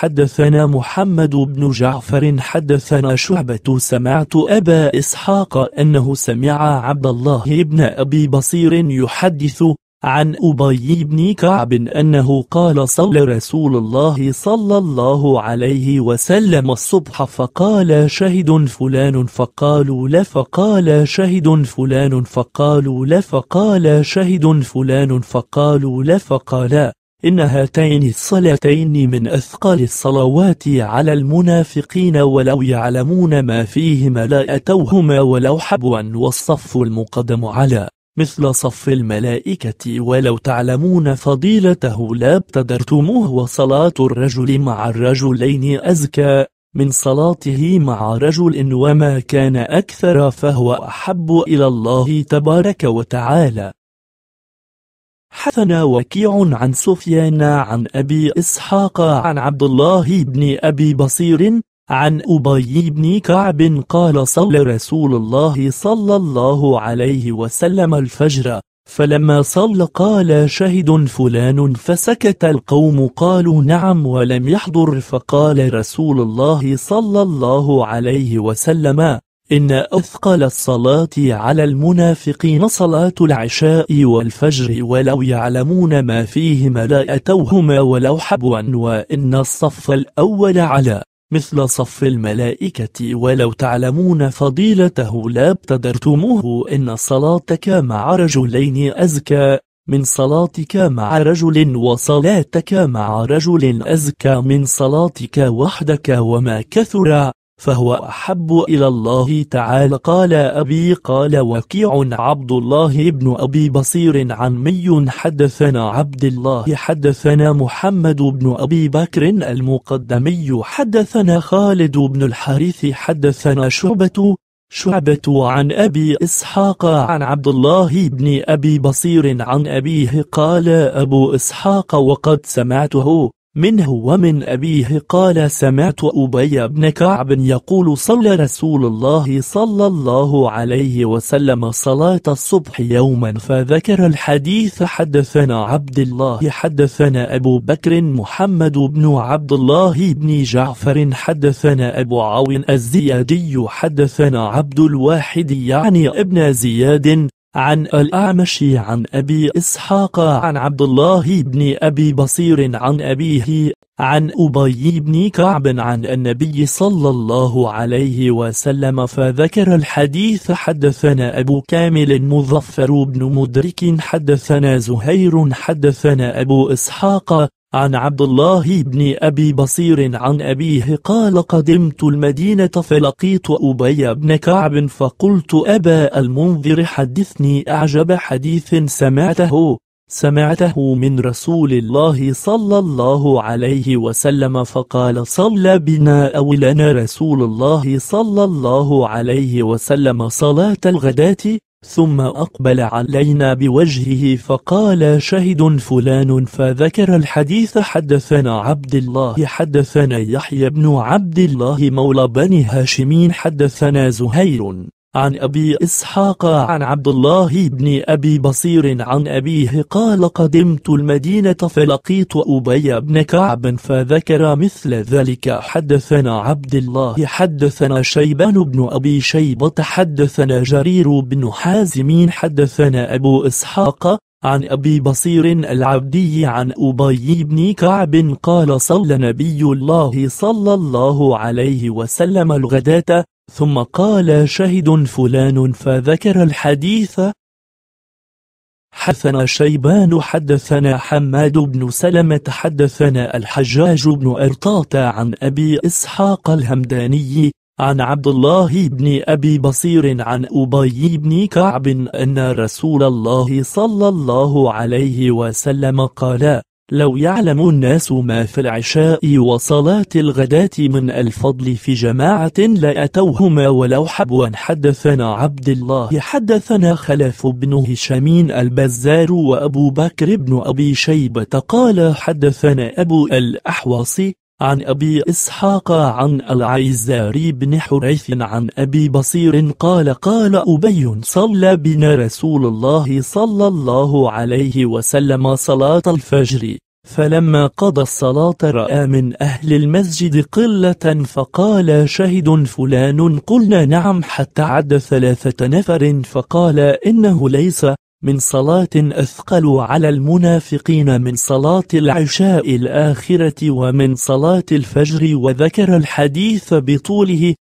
حدثنا محمد بن جعفر حدثنا شعبة سمعت أبا إسحاق أنه سمع عبد الله بن أبي بصير يحدث عن أبي بن كعب أنه قال صلى رسول الله صلى الله عليه وسلم الصبح فقال شهد فلان فقالوا لا فقال شهد فلان فقالوا لا فقال شهد فلان فقالوا لا فقال إن هاتين الصلاتين من أثقال الصلوات على المنافقين ولو يعلمون ما فيهما لا أتوهما ولو حبوا والصف المقدم على مثل صف الملائكة ولو تعلمون فضيلته لا ابتدرتموه وصلاة الرجل مع الرجلين أزكى من صلاته مع رجل وما كان أكثر فهو أحب إلى الله تبارك وتعالى حدثنا وكيع عن سفيان عن أبي إسحاق عن عبد الله بن أبي بصير عن أبي بن كعب قال صلى رسول الله صلى الله عليه وسلم الفجر فلما صلى قال شهد فلان فسكت القوم قالوا نعم ولم يحضر فقال رسول الله صلى الله عليه وسلم إن أثقل الصلاة على المنافقين صلاة العشاء والفجر ولو يعلمون ما فيهما لا أتوهما ولو حبوا وإن الصف الأول على مثل صف الملائكة ولو تعلمون فضيلته لا ابتدرتموه إن صلاتك مع رجلين أزكى من صلاتك مع رجل وصلاتك مع رجل أزكى من صلاتك وحدك وما كثر فهو أحب إلى الله تعالى قال أبي قال وكيع عبد الله بن أبي بصير عمي حدثنا عبد الله حدثنا محمد بن أبي بكر المقدمي حدثنا خالد بن الحارث حدثنا شعبة شعبة عن أبي إسحاق عن عبد الله بن أبي بصير عن أبيه قال أبو إسحاق وقد سمعته منه ومن أبيه قال سمعت أبي بن كعب يقول صلى رسول الله صلى الله عليه وسلم صلاة الصبح يوما فذكر الحديث حدثنا عبد الله حدثنا أبو بكر محمد بن عبد الله بن جعفر حدثنا أبو عون الزيادي حدثنا عبد الواحد يعني ابن زياد عن الأعمش عن أبي إسحاق عن عبد الله بن أبي بصير عن أبيه عن أبي بن كعب عن النبي صلى الله عليه وسلم فذكر الحديث حدثنا أبو كامل مظفر بن مدرك حدثنا زهير حدثنا أبو إسحاق عن عبد الله بن أبي بصير عن أبيه قال قدمت المدينة فلقيت أبي بن كعب فقلت أبا المنذر حدثني أعجب حديث سمعته سمعته من رسول الله صلى الله عليه وسلم فقال صلى بنا أو لنا رسول الله صلى الله عليه وسلم صلاة الغداة ثم أقبل علينا بوجهه فقال شهد فلان فذكر الحديث حدثنا عبد الله حدثنا يحيى بن عبد الله مولى بني هاشمين حدثنا زهير عن أبي إسحاق عن عبد الله بن أبي بصير عن أبيه قال قدمت المدينة فلقيت أبي بن كعب فذكر مثل ذلك حدثنا عبد الله حدثنا شيبان بن أبي شيبة حدثنا جرير بن حازمين حدثنا أبو إسحاق عن أبي بصير العبدي عن أبي بن كعب قال صلى نبي الله صلى الله عليه وسلم الغداة ثم قال شهد فلان فذكر الحديث حدثنا شيبان حدثنا حماد بن سلمة حدثنا الحجاج بن أرطاط عن أبي إسحاق الهمداني عن عبد الله بن أبي بصير عن أبي بن كعب أن رسول الله صلى الله عليه وسلم قال لو يعلم الناس ما في العشاء وصلاة الغداة من الفضل في جماعة لأتوهما ولو حبوا حدثنا عبد الله حدثنا خلف بن هشام البزار وأبو بكر بن أبي شيبة قال حدثنا أبو الأحواص عن أبي إسحاق عن العيزاري بن حريث عن أبي بصير قال قال أبي صلى بنا رسول الله صلى الله عليه وسلم صلاة الفجر فلما قضى الصلاة رأى من أهل المسجد قلة فقال شهد فلان قلنا نعم حتى عد ثلاثة نفر فقال إنه ليس من صلاة أثقل على المنافقين من صلاة العشاء الآخرة ومن صلاة الفجر وذكر الحديث بطوله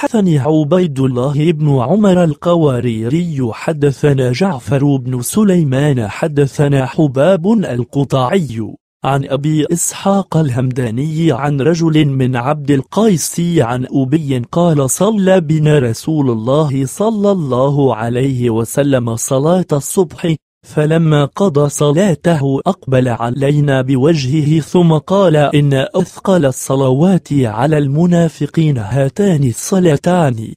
حدثني عبيد الله بن عمر القواريري حدثنا جعفر بن سليمان حدثنا حباب القطاعي عن أبي إسحاق الهمداني عن رجل من عبد القيس عن أبي قال صلى بنا رسول الله صلى الله عليه وسلم صلاة الصبح فلما قضى صلاته أقبل علينا بوجهه ثم قال إن أثقل الصلوات على المنافقين هاتان الصلاتان